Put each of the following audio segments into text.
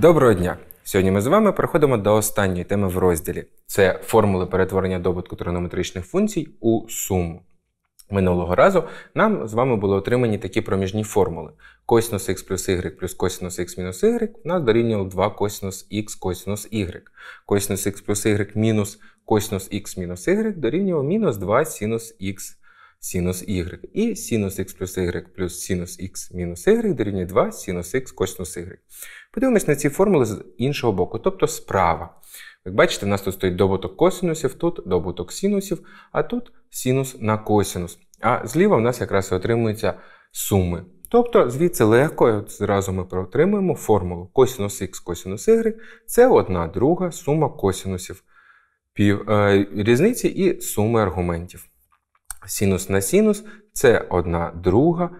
Доброго дня! Сьогодні ми з вами переходимо до останньої теми в розділі: це формули перетворення добутку тригонометричних функцій у суму. Минулого разу нам з вами були отримані такі проміжні формули. Косінус х плюс y плюс косінус х мінус y у нас дорівнювало 2 косінус x косінус y. Косінус х плюс y мінус косінус x мінус y дорівнював мінус 2 синус x синус y. І синус x плюс y плюс синус x мінус y дорівнює 2 синус x косинус y. Подивимось на ці формули з іншого боку, тобто справа. Як бачите, в нас тут стоїть добуток косинусів, тут добуток синусів, а тут синус на косинус. А зліва в нас якраз і отримуються суми. Тобто, звідси легко, зразу ми отримуємо формулу косинус х косинус y це одна друга сума косинусів пів, е, різниці і суми аргументів. Синус на синус це одна друга.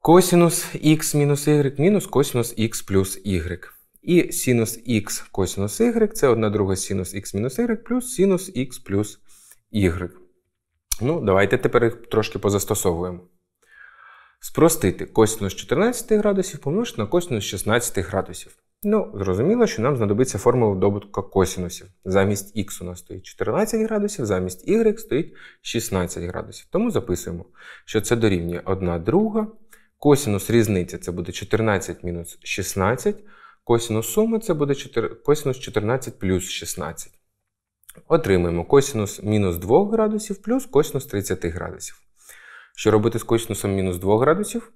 косинус x мінус y мінус косинус x плюс y. І синус x косинус y це одна друга синус х мінус y плюс синус х плюс y. Ну, давайте тепер їх трошки позастосовуємо. Спростити косинус 14 градусів помножити на косинус 16 градусів. Ну, зрозуміло, що нам знадобиться формула добутка косінусів. Замість х у нас стоїть 14 градусів, замість y стоїть 16 градусів. Тому записуємо, що це дорівнює 1 друга. Косінус різниці це буде 14 мінус 16. Косінус суми це буде 4, косінус 14 плюс 16. Отримаємо косінус мінус 2 градусів плюс косінус 30 градусів. Що робити з косінусом мінус 2 градусів?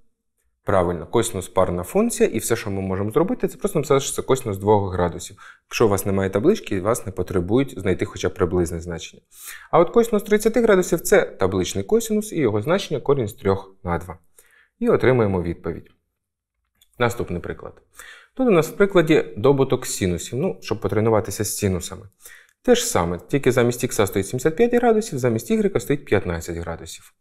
Правильно, косинус парна функція, і все, що ми можемо зробити, це просто написати, що це косинус 2 градусів. Якщо у вас немає таблички, вас не потребують знайти хоча б приблизне значення. А от косинус 30 градусів це табличний косинус і його значення корінь з 3 на 2. І отримаємо відповідь. Наступний приклад. Тут у нас в прикладі добуток синусів, ну, щоб потренуватися з синусами. Те ж саме, тільки замість х стоїть 75 градусів, замість y стоїть 15 градусів.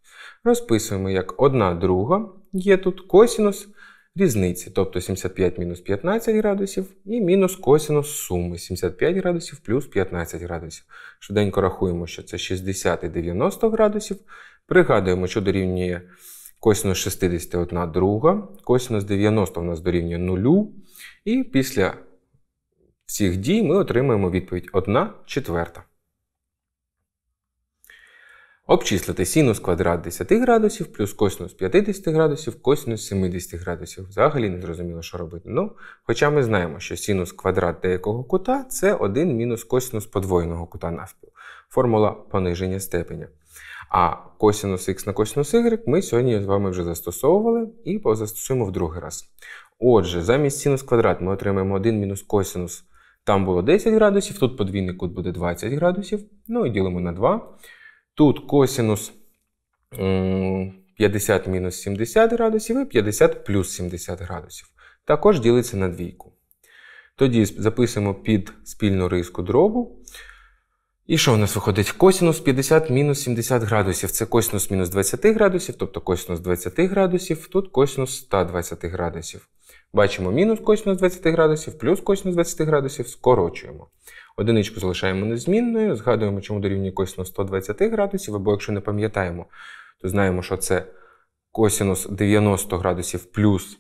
Розписуємо, як одна друга є тут косінус різниці, тобто 75 мінус 15 градусів і мінус косінус суми 75 градусів плюс 15 градусів. Швиденько рахуємо, що це 60 і 90 градусів. Пригадуємо, що дорівнює косінус одна друга, косінус 90 у нас дорівнює 0. І після всіх дій ми отримаємо відповідь 1 четверта. Обчислити синус квадрат 10 градусів плюс косинус 50 градусів, косинус 70 градусів. Взагалі не зрозуміло, що робити. Ну, Хоча ми знаємо, що синус квадрат деякого кута це 1 мінус косинус подвоєного кута навпіл. Формула пониження степеня. А косинус х на косинус y ми сьогодні з вами вже застосовували і позастосуємо в другий раз. Отже, замість синус квадрат ми отримаємо 1 мінус косинус там було 10 градусів, тут подвійний кут буде 20 градусів. Ну і ділимо на 2. Тут косинус 50 мінус 70 градусів і 50 плюс 70 градусів. Також ділиться на двійку. Тоді записуємо під спільну риску дробу. І що в нас виходить? Косинус 50 мінус 70 градусів. Це косинус мінус 20 градусів, тобто косинус 20 градусів, тут косинус 120 градусів. Бачимо мінус косинус 20 градусів, плюс косинус 20 градусів скорочуємо. Одиничку залишаємо незмінною, згадуємо, чому дорівнює косинус 120 градусів, або якщо не пам'ятаємо, то знаємо, що це косинус 90 градусів плюс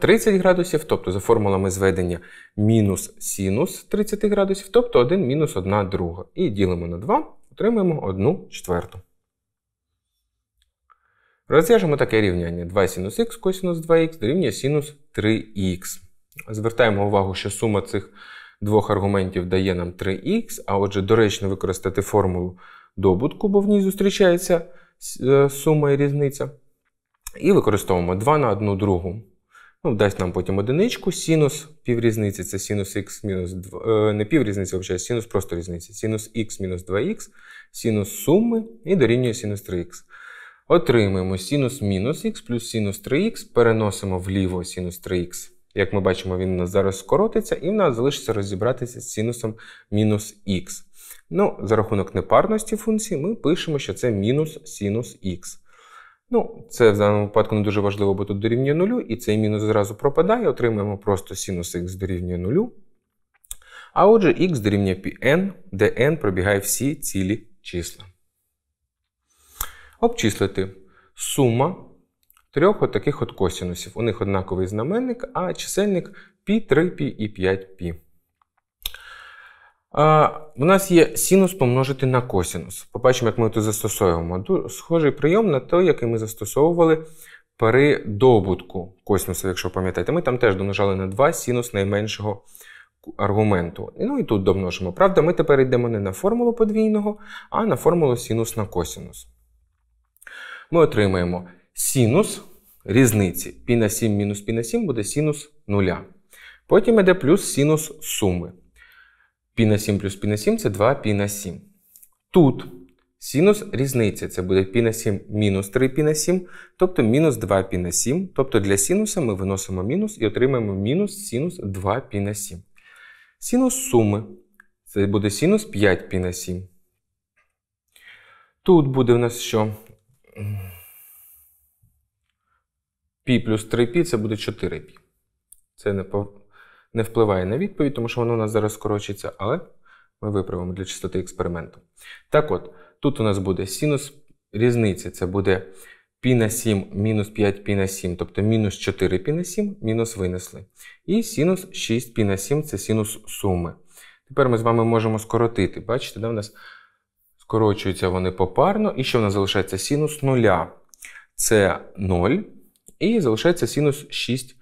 30 е, градусів, тобто за формулами зведення мінус синус 30 градусів, тобто 1 мінус 1 друга. І ділимо на 2, отримаємо 1 четверту. Розв'яжемо таке рівняння 2 синус х косинус 2х дорівнює синус 3х. Звертаємо увагу, що сума цих двох аргументів дає нам 3х, а отже, доречно використати формулу добутку, бо в ній зустрічається е, сума і різниця. І використовуємо 2 на 1 другу. Ну, Дасть нам потім одиничку, синус піврізниці, це синус х мінус 2, е, не піврізниці, взагалі, синус просто різниці, синус х мінус 2х, синус суми і дорівнює синус 3х. Отримуємо синус мінус х плюс синус 3х, переносимо вліво синус 3х. Як ми бачимо, він у нас зараз скоротиться, і в нас залишиться розібратися з синусом мінус х. Ну, за рахунок непарності функції ми пишемо, що це мінус синус х. Ну, це в даному випадку не дуже важливо, бо тут дорівнює нулю, і цей мінус зразу пропадає, отримуємо просто синус х дорівнює нулю. А отже, х дорівнює πn, де n пробігає всі цілі числа обчислити сума трьох от таких от косінусів. У них однаковий знаменник, а чисельник π, 3π і 5π. У нас є синус помножити на косінус. Побачимо, як ми тут застосовуємо. Схожий прийом на той, який ми застосовували при добутку косінуса, якщо пам'ятаєте. Ми там теж домножали на 2 синус найменшого аргументу. Ну і тут домножимо. Правда, ми тепер йдемо не на формулу подвійного, а на формулу синус на косінус ми отримаємо синус різниці. Пі на 7 мінус пі на 7 буде синус 0. Потім йде плюс синус суми. Пі на 7 плюс пі на 7 це 2 пі на 7. Тут синус різниці це буде пі на 7 мінус 3 пі на 7, тобто мінус 2 пі на 7. Тобто для синуса ми виносимо мінус і отримаємо мінус синус 2 пі на 7. Синус суми. Це буде синус 5 пі на 7. Тут буде у нас що? Пі плюс 3π це буде 4π. Це не не впливає на відповідь, тому що воно у нас зараз скорочиться, але ми виправимо для чистоти експерименту. Так от, тут у нас буде синус різниці. Це буде π на 7 мінус 5π на 7, тобто мінус 4π на 7, мінус винесли. І синус 6π на 7 це синус суми. Тепер ми з вами можемо скоротити. Бачите, да, у нас скорочуються вони попарно, і що в нас залишається синус 0. Це 0, і залишається синус 6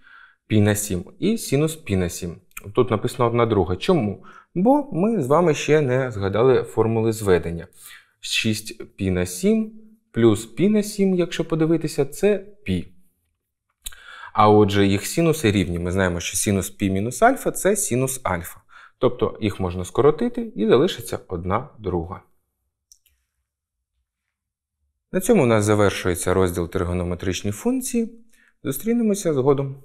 пі на 7 і синус пі на 7. Тут написано одна друга. Чому? Бо ми з вами ще не згадали формули зведення. 6 пі на 7 плюс пі на 7, якщо подивитися, це π. А отже, їх синуси рівні. Ми знаємо, що синус пі мінус альфа це синус альфа. Тобто їх можна скоротити і залишиться одна друга. На цьому у нас завершується розділ тригонометричні функції. Зустрінемося згодом.